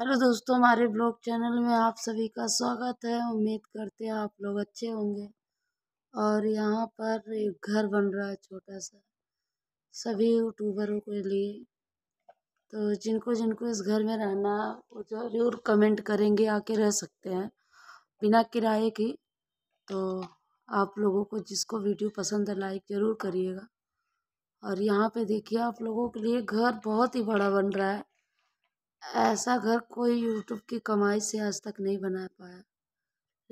hello दोस्तों हमारे blog channel में आप सभी का स्वागत है उम्मीद करते हैं आप लोग अच्छे होंगे और यहाँ पर एक घर बन रहा है छोटा सा सभी यूट्यूबरों के लिए तो जिनको जिनको इस घर में रहना वो ज़रूर कमेंट करेंगे आके रह सकते हैं बिना किराए के तो आप लोगों को जिसको वीडियो पसंद है लाइक ज़रूर करिएगा और यहाँ पे देखिए आप लोगों के लिए घर बहुत ही बड़ा बन रहा है ऐसा घर कोई यूट्यूब की कमाई से आज तक नहीं बना पाया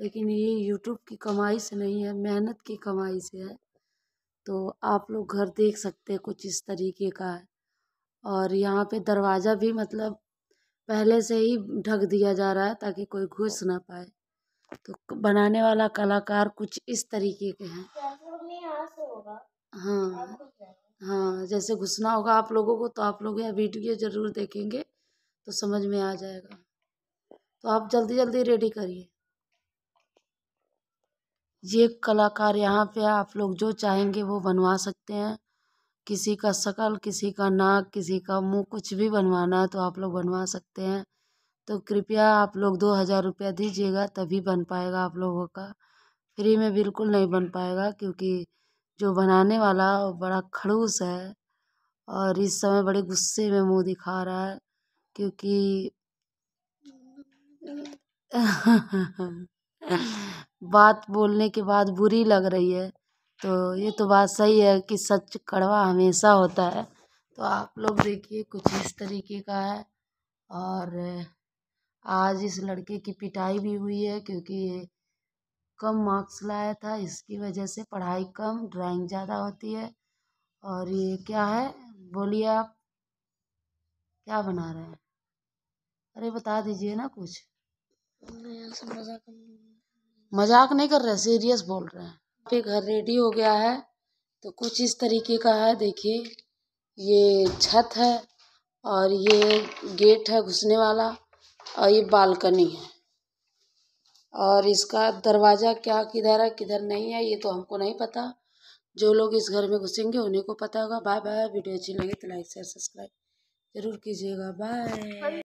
लेकिन ये यूट्यूब की कमाई से नहीं है मेहनत की कमाई से है तो आप लोग घर देख सकते हैं कुछ इस तरीके का है और यहाँ पे दरवाज़ा भी मतलब पहले से ही ढक दिया जा रहा है ताकि कोई घुस ना पाए तो बनाने वाला कलाकार कुछ इस तरीके के हैं हाँ हाँ जैसे घुसना होगा आप लोगों को तो आप लोग यह वीडियो ज़रूर देखेंगे तो समझ में आ जाएगा तो आप जल्दी जल्दी रेडी करिए ये कलाकार यहाँ पे आप लोग जो चाहेंगे वो बनवा सकते हैं किसी का शकल किसी का नाक किसी का मुंह कुछ भी बनवाना है तो आप लोग बनवा सकते हैं तो कृपया आप लोग दो हज़ार रुपया दीजिएगा तभी बन पाएगा आप लोगों का फ्री में बिल्कुल नहीं बन पाएगा क्योंकि जो बनाने वाला बड़ा खड़ूस है और इस समय बड़े गुस्से में मुंह दिखा रहा है क्योंकि बात बोलने के बाद बुरी लग रही है तो ये तो बात सही है कि सच कड़वा हमेशा होता है तो आप लोग देखिए कुछ इस तरीके का है और आज इस लड़के की पिटाई भी हुई है क्योंकि कम मार्क्स लाया था इसकी वजह से पढ़ाई कम ड्राइंग ज़्यादा होती है और ये क्या है बोलिए आप क्या बना रहे हैं अरे बता दीजिए ना कुछ मजाक नहीं कर रहे सीरियस बोल रहे हैं पे घर रेडी हो गया है तो कुछ इस तरीके का है देखिए ये छत है और ये गेट है घुसने वाला और ये बालकनी है और इसका दरवाज़ा क्या किधर है किधर नहीं है ये तो हमको नहीं पता जो लोग इस घर में घुसेंगे उन्हीं को पता होगा बाय बाय वीडियो अच्छी लगी तो लाइक शेयर सब्सक्राइब जरूर कीजिएगा बाय